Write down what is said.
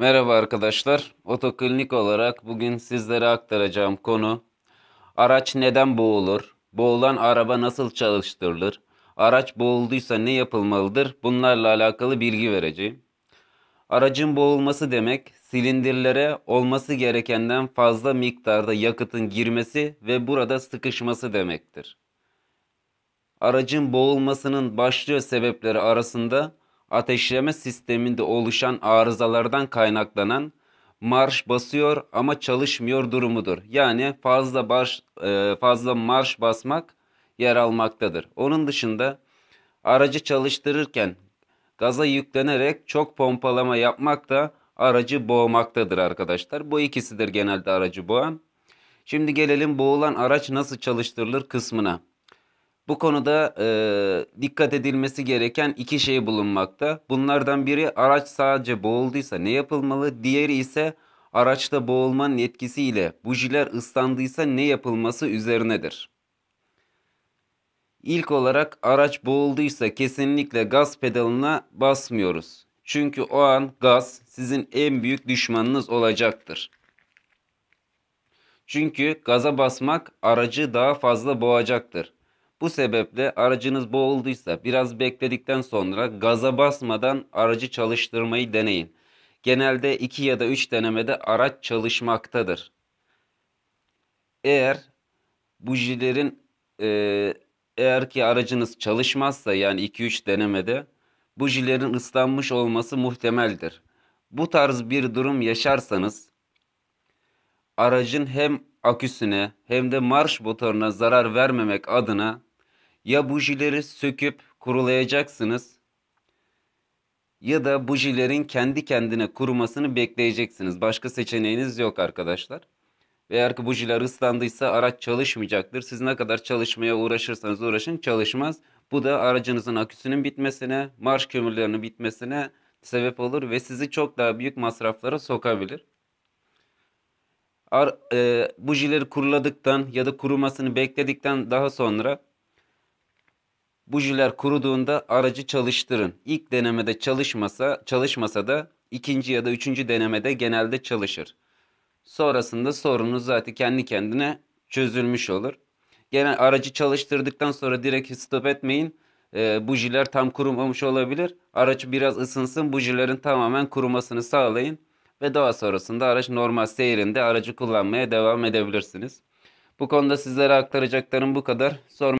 Merhaba arkadaşlar. Otoklinik olarak bugün sizlere aktaracağım konu araç neden boğulur? Boğulan araba nasıl çalıştırılır? Araç boğulduysa ne yapılmalıdır? Bunlarla alakalı bilgi vereceğim. Aracın boğulması demek silindirlere olması gerekenden fazla miktarda yakıtın girmesi ve burada sıkışması demektir. Aracın boğulmasının başlıca sebepleri arasında ateşleme sisteminde oluşan arızalardan kaynaklanan marş basıyor ama çalışmıyor durumudur. Yani fazla baş, e, fazla marş basmak yer almaktadır. Onun dışında aracı çalıştırırken gaza yüklenerek çok pompalama yapmak da aracı boğmaktadır arkadaşlar. Bu ikisidir genelde aracı boğan. Şimdi gelelim boğulan araç nasıl çalıştırılır kısmına. Bu konuda e, dikkat edilmesi gereken iki şey bulunmakta. Bunlardan biri araç sadece boğulduysa ne yapılmalı? Diğeri ise araçta boğulmanın etkisiyle bujiler ıslandıysa ne yapılması üzerinedir. İlk olarak araç boğulduysa kesinlikle gaz pedalına basmıyoruz. Çünkü o an gaz sizin en büyük düşmanınız olacaktır. Çünkü gaza basmak aracı daha fazla boğacaktır. Bu sebeple aracınız boğulduysa biraz bekledikten sonra gaza basmadan aracı çalıştırmayı deneyin. Genelde 2 ya da 3 denemede araç çalışmaktadır. Eğer bujilerin e, eğer ki aracınız çalışmazsa yani 2-3 denemede bujilerin ıslanmış olması muhtemeldir. Bu tarz bir durum yaşarsanız aracın hem aküsüne hem de marş motoruna zarar vermemek adına ya bujileri söküp kurulayacaksınız ya da bujilerin kendi kendine kurumasını bekleyeceksiniz. Başka seçeneğiniz yok arkadaşlar. eğer ki bujiler ıslandıysa araç çalışmayacaktır. Siz ne kadar çalışmaya uğraşırsanız uğraşın çalışmaz. Bu da aracınızın aküsünün bitmesine, marş kömürlerinin bitmesine sebep olur ve sizi çok daha büyük masraflara sokabilir. Ar, e, bujileri kuruladıktan ya da kurumasını bekledikten daha sonra Bujiler kuruduğunda aracı çalıştırın. İlk denemede çalışmasa, çalışmasa da ikinci ya da üçüncü denemede genelde çalışır. Sonrasında sorunuz zaten kendi kendine çözülmüş olur. Genel aracı çalıştırdıktan sonra direkt stop etmeyin. E, bujiler tam kurumamış olabilir. Araç biraz ısınsın. Bujilerin tamamen kurumasını sağlayın. Ve daha sonrasında araç normal seyrinde aracı kullanmaya devam edebilirsiniz. Bu konuda sizlere aktaracaklarım bu kadar. Sorma